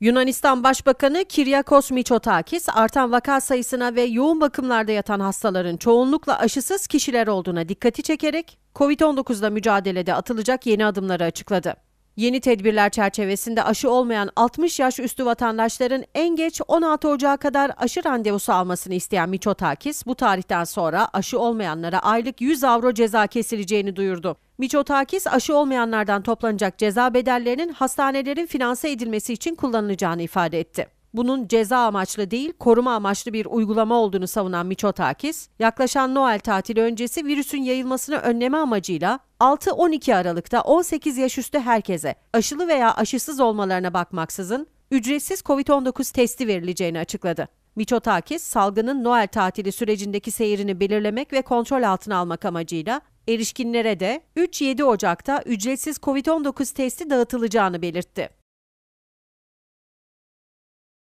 Yunanistan Başbakanı Kiryakos Mitsotakis, artan vaka sayısına ve yoğun bakımlarda yatan hastaların çoğunlukla aşısız kişiler olduğuna dikkati çekerek COVID-19'da mücadelede atılacak yeni adımları açıkladı. Yeni tedbirler çerçevesinde aşı olmayan 60 yaş üstü vatandaşların en geç 16 Ocağı kadar aşı randevusu almasını isteyen Miçotakis bu tarihten sonra aşı olmayanlara aylık 100 avro ceza kesileceğini duyurdu. Miçotakis aşı olmayanlardan toplanacak ceza bedellerinin hastanelerin finanse edilmesi için kullanılacağını ifade etti bunun ceza amaçlı değil koruma amaçlı bir uygulama olduğunu savunan Miçotakis, yaklaşan Noel tatili öncesi virüsün yayılmasını önleme amacıyla 6-12 Aralık'ta 18 yaş üstü herkese aşılı veya aşısız olmalarına bakmaksızın ücretsiz COVID-19 testi verileceğini açıkladı. Miçotakis, salgının Noel tatili sürecindeki seyrini belirlemek ve kontrol altına almak amacıyla erişkinlere de 3-7 Ocak'ta ücretsiz COVID-19 testi dağıtılacağını belirtti.